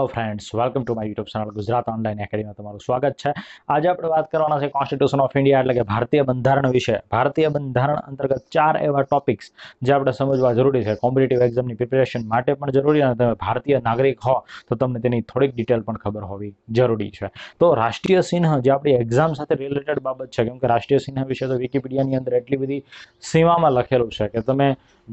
hello friends welcome to my YouTube channel Gujarat online એકેડેમીમાં તમારું સ્વાગત છે આજે આપણે વાત કરવાના છે કોન્સ્ટિટ્યુશન ઓફ ઇન્ડિયા એટલે કે ભારતીય બંધારણ વિશે ભારતીય બંધારણ અંતર્ગત ચાર એવા ટોપિક્સ જે આપણે સમજવા જરૂરી છે કોમ્પિટિટિવ એક્ઝામની પ્રિપેરેશન માટે પણ જરૂરી અને તમે ભારતીય નાગરિક હો તો તમને તેની થોડીક ડિટેલ પણ ખબર હોવી જરૂરી છે તો રાષ્ટ્રીય ચિહ્ન જે આપણી એક્ઝામ સાથે રિલેટેડ બાબત છે કેમ કે રાષ્ટ્રીય ચિહ્ન વિશે તો વિકીપીડિયાની અંદર એટલી બધી સીમામાં લખેલું છે કે તમે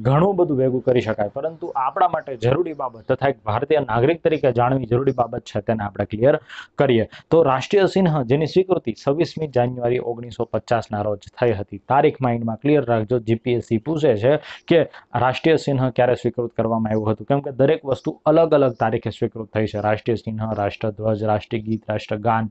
ઘણું બધું ભેગું કરી શકાય પરંતુ આપણા માટે જરૂરી બાબત તથા એક ભારતીય નાગરિક તરીકે જાણવી જાણવી જરૂરી બાબત છે તેને આપણે ક્લિયર કરીએ તો રાષ્ટ્રીય સિન્હ જેની સ્વીકૃતિ છવ્વીસમી જાન્યુઆરી ઓગણીસો પચાસના રોજ થઈ હતી તારીખ માઇન્ડમાં ક્લિયર રાખજો જીપીએસસી પૂછે છે કે રાષ્ટ્રીય સિન્હ ક્યારે સ્વીકૃત કરવામાં આવ્યું હતું કેમ કે દરેક વસ્તુ અલગ અલગ તારીખે સ્વીકૃત થઈ છે રાષ્ટ્રીય સિન્હ રાષ્ટ્રધ્વજ રાષ્ટ્રીય ગીત રાષ્ટ્રગાન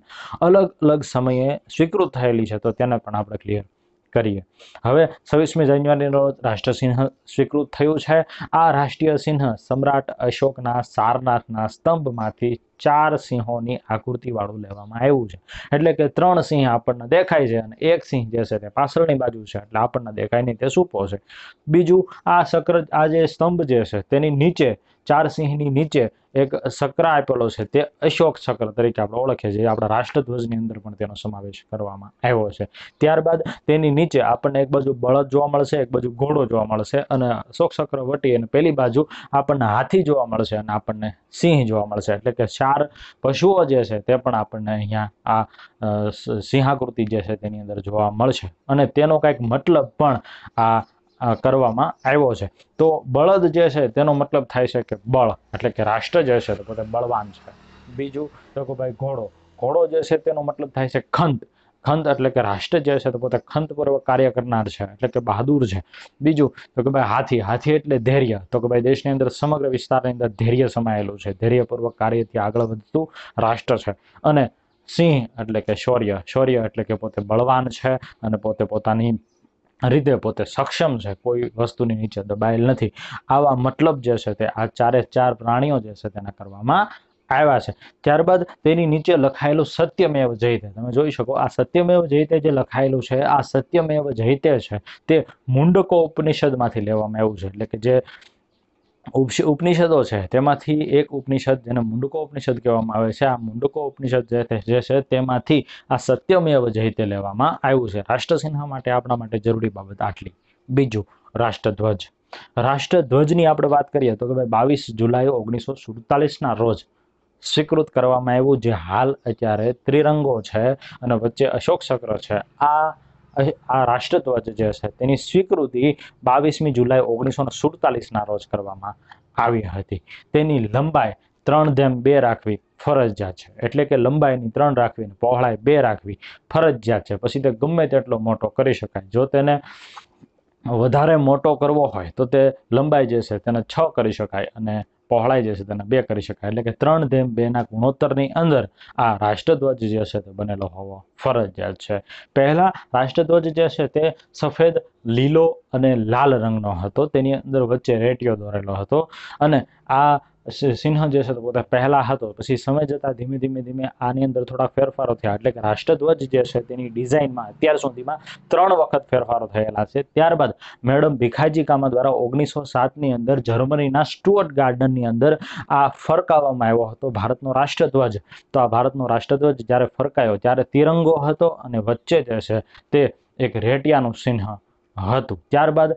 અલગ અલગ સમયે સ્વીકૃત થયેલી છે તો તેને પણ આપણે ક્લિયર કરીએ હવે છવ્વીસમી જાન્યુઆરીનો રાષ્ટ્રસિંહ સ્વીકૃત થયું છે આ રાષ્ટ્રીય સિંહ સમ્રાટ અશોકના સારનાથના સ્તંભમાંથી ચાર સિંહોની આકૃતિવાળું લેવામાં આવ્યું છે એટલે કે ત્રણ સિંહ આપણને દેખાય છે અને એક સિંહ જે છે તે પાછળની બાજુ છે એટલે આપણને દેખાય નહીં તે શું પહોંચે બીજું આ શક્ર આ જે સ્તંભ જે છે તેની નીચે ચાર સિંહની નીચે એક સકરા આપેલો છે તે અશોક ચક્ર તરીકે આપણે ઓળખીએ છીએ આપણા રાષ્ટ્રધ્વજની અંદર પણ તેનો સમાવેશ કરવામાં આવ્યો છે ત્યારબાદ તેની નીચે આપણને એક બાજુ બળદ જોવા મળશે એક બાજુ ઘોડો જોવા મળશે અને અશોક ચક્ર વટી અને પેલી બાજુ આપણને હાથી જોવા મળશે અને આપણને સિંહ જોવા મળશે એટલે કે ચાર પશુઓ જે છે તે પણ આપણને અહીંયા આ સિંહાકૃતિ જે છે તેની અંદર જોવા મળશે અને તેનો કાંઈક મતલબ પણ આ કરવામાં આવ્યો છે તો બળદ જે છે તેનો મતલબ થાય છે કે બળ એટલે કે રાષ્ટ્ર જે છે તો પોતે બળવાન છે બીજું તો કે ભાઈ ઘોડો ઘોડો જે છે તેનો મતલબ થાય છે ખંત ખંત એટલે કે રાષ્ટ્ર જે છે તો પોતે ખંતપૂર્વક કાર્ય કરનાર છે એટલે કે બહાદુર છે બીજું તો કે ભાઈ હાથી હાથી એટલે ધૈર્ય તો કે ભાઈ દેશની અંદર સમગ્ર વિસ્તારની અંદર ધૈર્ય સમાયેલું છે ધૈર્યપૂર્વક કાર્યથી આગળ વધતું રાષ્ટ્ર છે અને સિંહ એટલે કે શૌર્ય શૌર્ય એટલે કે પોતે બળવાન છે અને પોતે પોતાની રીતે પોતે સક્ષમ છે કોઈ વસ્તુની નીચે દબાયેલ નથી આવા મતલબ જે છે તે આ ચારે ચાર પ્રાણીઓ જે છે તેના કરવામાં આવ્યા છે ત્યારબાદ તેની નીચે લખાયેલું સત્યમેવ જયતે તમે જોઈ શકો આ સત્યમેવ જયતે જે લખાયેલું છે આ સત્યમેવ જયતે છે તે મુંડકો ઉપનિષદમાંથી લેવામાં આવ્યું છે એટલે કે જે ઉપનિષદો છે તેમાંથી એક ઉપનિષદ જેને મુંડકો ઉપનિષદ કહેવામાં આવે છે આ મુંડકો ઉપનિષદ જે છે તેમાંથી આ સત્યમેવ જયતે લેવામાં આવ્યું છે રાષ્ટ્રસિંહા માટે આપણા માટે જરૂરી બાબત આટલી બીજું રાષ્ટ્રધ્વજ રાષ્ટ્રધ્વજની આપણે વાત કરીએ તો કે ભાઈ બાવીસ જુલાઈ ઓગણીસો સુડતાલીસના રોજ સ્વીકૃત કરવામાં આવ્યું જે હાલ અત્યારે ત્રિરંગો છે અને વચ્ચે અશોક ચક્ર છે આ આ રાષ્ટ્રધ્વજ જે છે તેની સ્વીકૃતિ બાવીસમી જુલાઈ ઓગણીસો સુડતાલીસના રોજ કરવામાં આવી હતી તેની લંબાઈ ત્રણ જેમ બે રાખવી ફરજિયાત છે એટલે કે લંબાઈની ત્રણ રાખવી પહોળાઈ બે રાખવી ફરજિયાત છે પછી તે ગમે તેટલો મોટો કરી શકાય જો તેને વધારે મોટો કરવો હોય તો તે લંબાઈ જે છે તેને છ કરી શકાય અને પહોળાઈ જશે તેને બે કરી શકાય એટલે કે ત્રણ ધેમ બેના ગુણોત્તરની અંદર આ રાષ્ટ્રધ્વજ જે છે તે બનેલો હોવો ફરજિયાત છે પહેલાં રાષ્ટ્રધ્વજ જે છે તે સફેદ લીલો અને લાલ રંગનો હતો તેની અંદર વચ્ચે રેટિયો દોરેલો હતો અને આ સિન્હ જે છે તો પોતે પહેલા હતો પછી સમય જતા ધીમે ધીમે ધીમે આની અંદર થોડા ફેરફારો થયા એટલે કે રાષ્ટ્રધ્વજ જે છે તેની ડિઝાઇનમાં અત્યાર સુધીમાં ત્રણ વખત ફેરફારો થયેલા છે ત્યારબાદ મેડમ ભીખાજી કામા દ્વારા ઓગણીસો સાતની અંદર જર્મનીના સ્ટુઅર્ટ ગાર્ડનની અંદર આ ફરકાવવામાં આવ્યો હતો ભારતનો રાષ્ટ્રધ્વજ તો આ ભારતનો રાષ્ટ્રધ્વજ જ્યારે ફરકાયો ત્યારે તિરંગો હતો અને વચ્ચે જે છે તે એક રેટિયાનું ચિહ્ન હતું ત્યારબાદ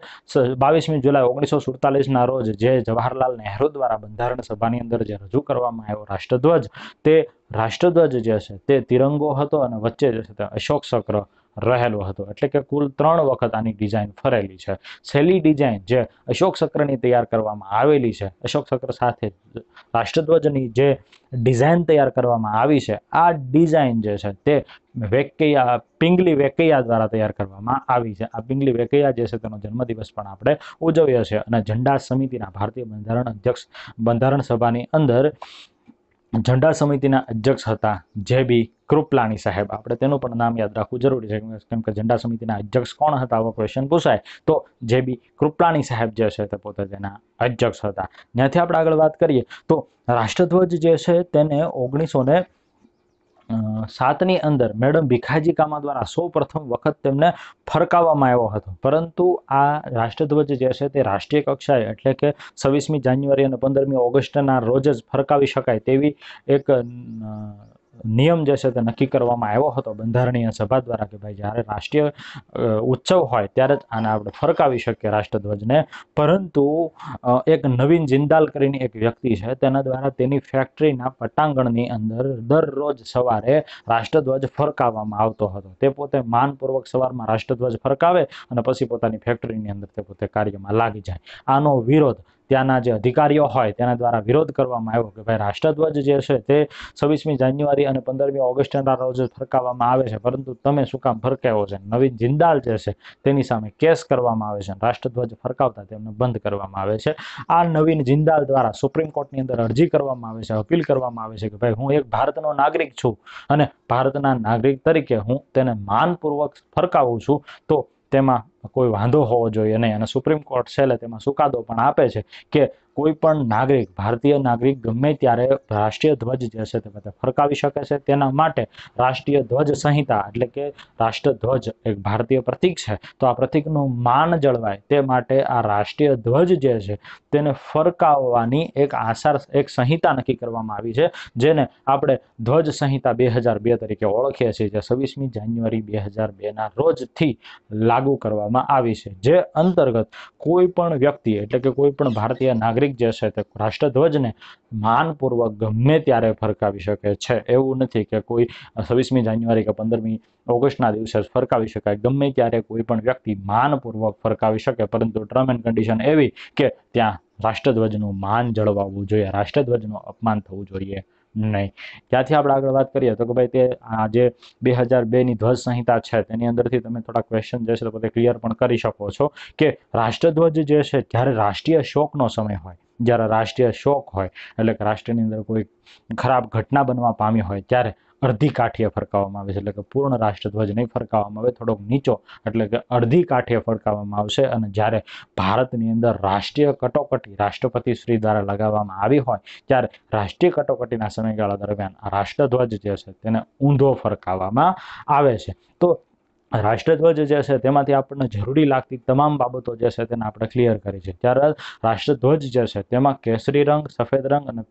બાવીસમી જુલાઈ ઓગણીસો સુડતાલીસના રોજ જે જવાહરલાલ નહેરુ દ્વારા બંધારણ સભાની અંદર જે રજૂ કરવામાં આવ્યો રાષ્ટ્રધ્વજ તે રાષ્ટ્રધ્વજ જે છે તે તિરંગો હતો અને વચ્ચે જે છે તે અશોક ચક્ર રહેલો હતો એટલે કે કુલ ત્રણ વખત આની ડિઝાઇન ફરેલી છે છેલ્લી ડિઝાઇન જે અશોક ચક્રની તૈયાર કરવામાં આવેલી છે અશોક ચક્ર સાથે રાષ્ટ્રધ્વજની જે ડિઝાઇન તૈયાર કરવામાં આવી છે આ ડિઝાઇન જે છે તે વેકૈયા પિંગલી વેકૈયા દ્વારા તૈયાર કરવામાં આવી છે આ પિંગલી વેકૈયા જે છે તેનો જન્મદિવસ પણ આપણે ઉજવ્યો છે અને ઝંડા સમિતિના ભારતીય બંધારણ અધ્યક્ષ બંધારણ સભાની અંદર ઝંડા સમિતિના અધ્યક્ષ હતા જે બી કૃપલાણી સાહેબ આપણે તેનું પણ નામ યાદ રાખવું જરૂરી છે કેમ કે ઝંડા સમિતિના અધ્યક્ષ કોણ હતા આવો ક્વેશ્ચન પૂછાય તો જે બી કૃપલાણી સાહેબ જે છે તે પોતે તેના અધ્યક્ષ હતા જ્યાંથી આપણે આગળ વાત કરીએ તો રાષ્ટ્રધ્વજ જે છે તેને ઓગણીસો સાતની અંદર મેડમ ભીખાજી કામા દ્વારા સૌ પ્રથમ વખત તેમને ફરકાવવામાં આવ્યો હતો પરંતુ આ રાષ્ટ્રધ્વજ જે છે તે રાષ્ટ્રીય કક્ષાએ એટલે કે છવ્વીસમી જાન્યુઆરી અને પંદરમી ઓગસ્ટના રોજ જ ફરકાવી શકાય તેવી એક નિયમ જે છે તે નક્કી કરવામાં આવ્યો હતો બંધારણીય સભા દ્વારા કે ભાઈ જ્યારે રાષ્ટ્રીય ઉત્સવ હોય ત્યારે જ આને આપણે ફરકાવી શકીએ રાષ્ટ્રધ્વજને પરંતુ એક નવીન જિંદાલ કરીને એક વ્યક્તિ છે તેના દ્વારા તેની ફેક્ટરીના પટાંગણની અંદર દરરોજ સવારે રાષ્ટ્રધ્વજ ફરકાવવામાં આવતો હતો તે પોતે માનપૂર્વક સવારમાં રાષ્ટ્રધ્વજ ફરકાવે અને પછી પોતાની ફેક્ટરીની અંદર તે પોતે કાર્યમાં લાગી જાય આનો વિરોધ ત્યાંના જે અધિકારીઓ હોય તેના દ્વારા વિરોધ કરવામાં આવ્યો કે ભાઈ રાષ્ટ્રધ્વજ જે છે તે છવ્વીસમી જાન્યુઆરી અને પંદરમી ઓગસ્ટના રોજ ફરકાવવામાં આવે છે પરંતુ તમે શું કામ ફરકાવ્યો છે નવીન જિંદાલ જે છે તેની સામે કેસ કરવામાં આવે છે રાષ્ટ્રધ્વજ ફરકાવતા તેમને બંધ કરવામાં આવે છે આ નવીન જિંદાલ દ્વારા સુપ્રીમ કોર્ટની અંદર અરજી કરવામાં આવે છે અપીલ કરવામાં આવે છે કે ભાઈ હું એક ભારતનો નાગરિક છું અને ભારતના નાગરિક તરીકે હું તેને માનપૂર્વક ફરકાવું છું તો તેમાં કોઈ વાંધો હોવો જોઈએ નહીં અને સુપ્રીમ કોર્ટ છેલ્લે તેમાં સુકાદો પણ આપે છે કે કોઈ પણ નાગરિક ભારતીય નાગરિક ગમે ત્યારે રાષ્ટ્રીય ધ્વજ જે છે તે ફરકાવી શકે છે તેના માટે રાષ્ટ્રીય ધ્વજ સંહિતા એટલે કે રાષ્ટ્રધ્વજ એક ભારતીય પ્રતીક છે તો આ પ્રતીકનું માન જળવાય તે માટે આ રાષ્ટ્રીય ધ્વજ જે છે તેને ફરકાવવાની એક આસાર એક સંહિતા નક્કી કરવામાં આવી છે જેને આપણે ધ્વજ સંહિતા બે હજાર બે તરીકે ઓળખીએ છીએ જે છવ્વીસમી જાન્યુઆરી બે હજાર બેના રોજથી લાગુ કરવા કરવામાં આવી છે જે અંતર્ગત કોઈ પણ વ્યક્તિ એટલે કે કોઈ પણ ભારતીય નાગરિક જે છે તે રાષ્ટ્રધ્વજને માનપૂર્વક ગમે ત્યારે ફરકાવી શકે છે એવું નથી કે કોઈ છવ્વીસમી જાન્યુઆરી કે પંદરમી ઓગસ્ટના દિવસે ફરકાવી શકાય ગમે ત્યારે કોઈ પણ વ્યક્તિ માનપૂર્વક ફરકાવી શકે પરંતુ ટર્મ એન્ડ કન્ડિશન એવી કે ત્યાં રાષ્ટ્રધ્વજનું માન જળવાવું જોઈએ રાષ્ટ્રધ્વજનું અપમાન થવું જોઈએ નહીં ત્યાંથી આપણે આગળ વાત કરીએ તો કે ભાઈ તે આ જે બે હજાર બેની ધ્વજ સંહિતા છે તેની અંદરથી તમે થોડા ક્વેશ્ચન જે છે તો પોતે ક્લિયર પણ કરી શકો છો કે રાષ્ટ્રધ્વજ જે છે જ્યારે રાષ્ટ્રીય શોકનો સમય હોય જ્યારે રાષ્ટ્રીય શોક હોય એટલે કે રાષ્ટ્રની અંદર કોઈ ખરાબ ઘટના બનવા પામી હોય ત્યારે અડધી કાઠીએ ફરકાવવામાં આવે છે એટલે કે પૂર્ણ રાષ્ટ્રધ્વજ નહીં ફરકાવવામાં આવે થોડોક નીચો એટલે કે અડધી કાઠીએ ફરકાવવામાં આવશે અને જ્યારે ભારતની અંદર રાષ્ટ્રીય કટોકટી રાષ્ટ્રપતિ શ્રી દ્વારા લગાવવામાં આવી હોય ત્યારે રાષ્ટ્રીય કટોકટીના સમયગાળા દરમિયાન રાષ્ટ્રધ્વજ જે છે તેને ઊંધો ફરકાવવામાં આવે છે તો રાષ્ટ્રધ્વજ જે છે તેમાંથી આપણને જરૂરી લાગતી તમામ બાબતો જે છે તેને આપણે ક્લિયર કરી છે ત્યારે રાષ્ટ્રધ્વજ જે છે તેમાં કેસરી રંગ સફેદ રંગ અને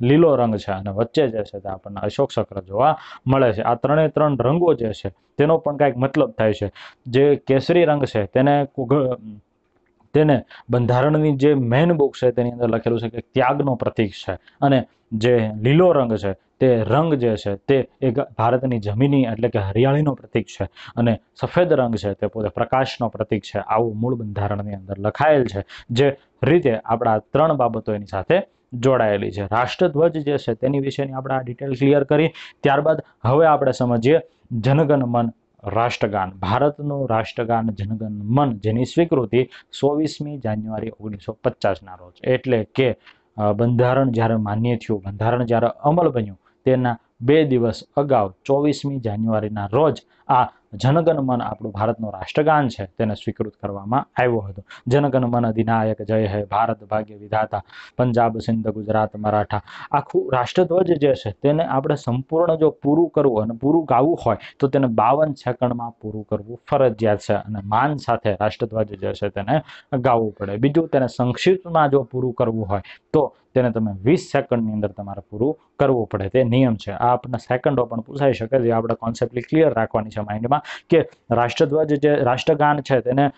લીલો રંગ છે અને વચ્ચે જે છે તે આપણને અશોક ચક્ર જોવા મળે છે આ ત્રણે ત્રણ રંગો જે છે તેનો પણ કાંઈક મતલબ થાય છે જે કેસરી રંગ છે તેને તેને બંધારણની જે મેન બુક છે તેની અંદર લખેલું છે કે ત્યાગનો પ્રતીક છે અને જે લીલો રંગ છે તે રંગ જે છે તે એક ભારતની જમીની એટલે કે હરિયાળીનો પ્રતીક છે અને સફેદ રંગ છે તે પોતે પ્રકાશનો પ્રતીક છે આવું મૂળ બંધારણની અંદર લખાયેલ છે જે રીતે આપણા ત્રણ બાબતો એની સાથે જોડાયેલી છે રાષ્ટ્રધ્વજ જે છે તેની વિશેની આપણે આ ડિટેલ ક્લિયર કરી ત્યારબાદ હવે આપણે સમજીએ જનગણ મન રાષ્ટ્રગાન ભારતનું રાષ્ટ્રગાન જનગણ મન જેની સ્વીકૃતિ ચોવીસમી જાન્યુઆરી ઓગણીસો પચાસના રોજ એટલે કે બંધારણ જ્યારે માન્ય થયું બંધારણ જ્યારે અમલ બન્યું તેના બે દિવસ અગાઉ ચોવીસમી જાન્યુઆરીના રોજ આ જનગણમન આપણું ભારતનું રાષ્ટ્રગાન છે તેને સ્વીકૃત કરવામાં આવ્યો હતો જનગણમન અધિનાયક જય હે ભારત ભાગ્ય વિધાતા પંજાબ સિંધ ગુજરાત મરાઠા આખું રાષ્ટ્રધ્વજ જે છે તેને આપણે સંપૂર્ણ જો પૂરું કરવું અને પૂરું ગાવું હોય તો તેને બાવન સેકન્ડમાં પૂરું કરવું ફરજિયાત છે અને માન સાથે રાષ્ટ્રધ્વજ જે છે તેને ગાવું પડે બીજું તેને સંક્ષિપ્તમાં જો પૂરું કરવું હોય તો તેને તમે વીસ સેકન્ડની અંદર તમારે પૂરું કરવું પડે તે નિયમ છે આ આપણને સેકન્ડો પણ પૂછાઈ શકે જે આપણે કોન્સેપ્ટલી ક્લિયર રાખવાની છે માઇન્ડમાં કે રાષ્ટ્રધ્વજ જે રાષ્ટ્રગાન છે તેને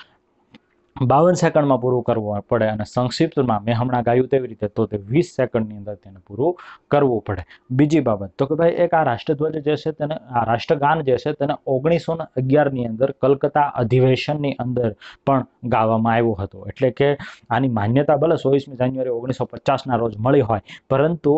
બાવન સેકન્ડમાં પૂરું કરવું પડે અને સંક્ષિપ્તમાં મેં હમણાં ગાયું તેવી રીતે તો તે વીસ સેકન્ડની અંદર તેને પૂરું કરવું પડે બીજી બાબત તો કે ભાઈ એક આ રાષ્ટ્રધ્વજ જે છે તેને આ રાષ્ટ્રગાન જે છે તેને ઓગણીસો ને અગિયારની અંદર કલકત્તા અધિવેશનની અંદર પણ ગાવામાં આવ્યો હતો એટલે કે આની માન્યતા ભલે ચોવીસમી જાન્યુઆરી ઓગણીસો પચાસના રોજ મળી હોય પરંતુ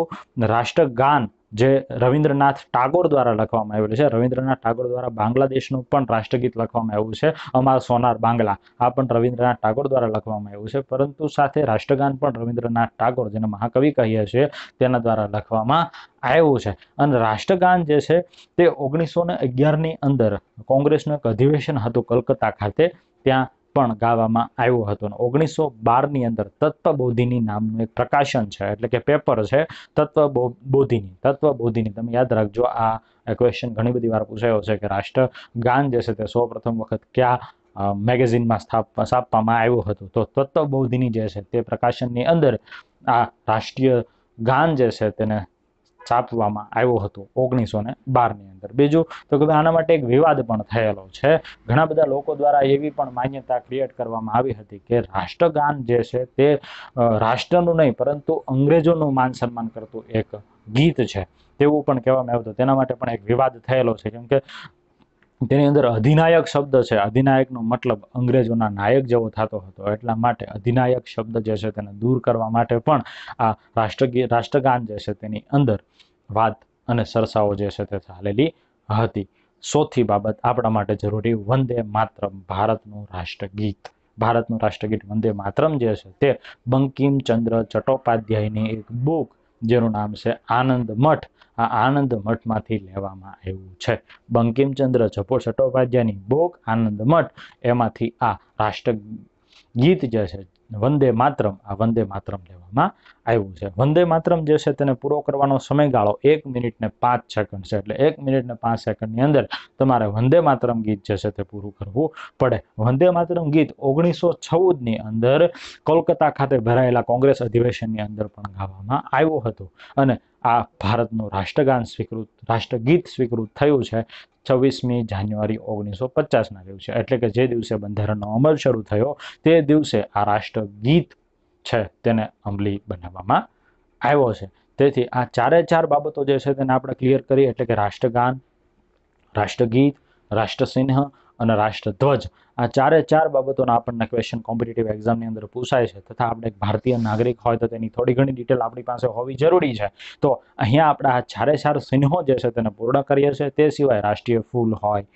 રાષ્ટ્રગાન જે રવિન્દ્રનાથ ટાગોર દ્વારા લખવામાં આવેલું છે રવિન્દ્રનાથ ટાગોર દ્વારા બાંગ્લાદેશનું પણ રાષ્ટ્રગીત લખવામાં આવ્યું છે અમાર સોનાર બાંગ્લા આ પણ રવિન્દ્રનાથ ટાગોર દ્વારા લખવામાં આવ્યું છે પરંતુ સાથે રાષ્ટ્રગાન પણ રવિન્દ્રનાથ ટાગોર જેને મહાકવિ કહીએ છીએ તેના દ્વારા લખવામાં આવ્યું છે અને રાષ્ટ્રગાન જે છે તે ઓગણીસો ને અગિયારની અંદર કોંગ્રેસનું એક અધિવેશન હતું કલકત્તા ખાતે ત્યાં પણ ગાવામાં આવ્યો હતો ઓગણીસો બારની અંદર તત્વબોધિની નામનું એક પ્રકાશન છે એટલે કે પેપર છે તત્વ બોધિની તત્વ તત્વબોધિની તમે યાદ રાખજો આ ક્વેશ્ચન ઘણી બધી વાર પૂછાયો છે કે રાષ્ટ્ર ગાન જે છે તે સૌ પ્રથમ વખત ક્યાં મેગેઝિનમાં સ્થાપ સ્થાપવામાં આવ્યું હતું તો તત્વ બોધિની જે છે તે પ્રકાશનની અંદર આ રાષ્ટ્રીય ગાન જે છે તેને છાપવામાં આવ્યો હતો ઓગણીસો ને બારની અંદર બીજું તો કે આના માટે એક વિવાદ પણ થયેલો છે ઘણા બધા લોકો દ્વારા એવી પણ માન્યતા ક્રિએટ કરવામાં આવી હતી કે રાષ્ટ્રગાન જે છે તે રાષ્ટ્રનું નહીં પરંતુ અંગ્રેજોનું માન સન્માન કરતું એક ગીત છે તેવું પણ કહેવામાં આવ્યું હતું તેના માટે પણ એક વિવાદ થયેલો છે કેમ કે તેની અંદર અધિનાયક શબ્દ છે અધિનાયકનો મતલબ અંગ્રેજોના નાયક જેવો થતો હતો એટલા માટે અધિનાયક શબ્દ જે છે તેને દૂર કરવા માટે પણ આ રાષ્ટ્રગી રાષ્ટ્રગાન જે છે તેની અંદર વાત અને સરસાઓ જે છે તે ચાલેલી હતી ચોથી બાબત આપણા માટે જરૂરી વંદે માતરમ ભારતનું રાષ્ટ્રગીત ભારતનું રાષ્ટ્રગીત વંદે માત્રમ જે છે તે બંકિમચંદ્ર ચટ્ટોપાધ્યાયની એક બુક જેનું નામ છે આનંદ મઠ આ આનંદ મઠમાંથી લેવામાં આવ્યું છે બંકિમચંદ્ર ઝપોર ચટ્ટોપાધ્યાયની બોક આનંદ મઠ એમાંથી આ રાષ્ટ્ર ગીત જે છે વંદે માત્રમ આ વંદે માત્રમ લેવામાં આવ્યું છે વંદે માતરમ જે છે તેને પૂરો કરવાનો સમયગાળો એક મિનિટને પાંચ સેકન્ડ છે એટલે એક મિનિટને પાંચ સેકન્ડની અંદર તમારે વંદે માત્રમ ગીત જે છે તે પૂરું કરવું પડે વંદે માતરમ ગીત ઓગણીસો ચૌદની અંદર કોલકાતા ખાતે ભરાયેલા કોંગ્રેસ અધિવેશનની અંદર પણ ગાવામાં આવ્યું હતું અને આ ભારતનું રાષ્ટ્રગાન સ્વીકૃત રાષ્ટ્રગીત સ્વીકૃત થયું છે છવ્વીસમી જાન્યુઆરી ઓગણીસો પચાસના દિવસે એટલે કે જે દિવસે બંધારણનો અમલ શરૂ થયો તે દિવસે આ રાષ્ટ્રગીત છે તેને અમલી બનાવવામાં આવ્યો છે તેથી આ ચારે ચાર બાબતો જે છે તેને આપણે ક્લિયર કરીએ એટલે કે રાષ્ટ્રગાન રાષ્ટ્રગીત રાષ્ટ્રસિંહ અને રાષ્ટ્રધ્વજ આ ચારે ચાર બાબતોના આપણને ક્વેશ્ચન કોમ્પિટિટિવ એક્ઝામની અંદર પૂછાય છે તથા આપણે એક ભારતીય નાગરિક હોય તો તેની થોડી ઘણી ડિટેલ આપણી પાસે હોવી જરૂરી છે તો અહીંયા આપણા આ ચારે ચાર ચિહ્નો જે છે તેને પૂર્ણ કરીએ છીએ તે સિવાય રાષ્ટ્રીય ફૂલ હોય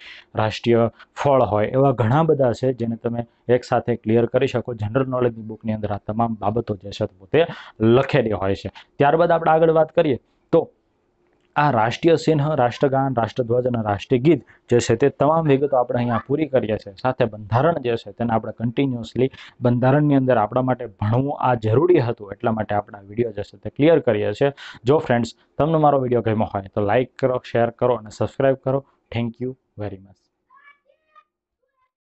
રાષ્ટ્રીય ફળ હોય એવા ઘણા બધા છે જેને તમે એકસાથે ક્લિયર કરી શકો જનરલ નોલેજની બુકની અંદર આ તમામ બાબતો જે છે પોતે લખેલી હોય છે ત્યારબાદ આપણે આગળ વાત કરીએ આ રાષ્ટ્રીય ચિહ્ન રાષ્ટ્રગાન રાષ્ટ્રધ્વજ અને રાષ્ટ્રીય ગીત જે છે તે તમામ વિગતો આપણે અહીંયા પૂરી કરીએ છીએ સાથે બંધારણ જે છે તેને આપણે કન્ટિન્યુઅસલી બંધારણની અંદર આપણા માટે ભણવું આ જરૂરી હતું એટલા માટે આપણા વિડીયો જે છે તે ક્લિયર કરીએ છીએ જો ફ્રેન્ડ્સ તમને મારો વિડીયો ગમ્યો હોય તો લાઇક કરો શેર કરો અને સબસ્ક્રાઈબ કરો થેન્ક યુ વેરી મચ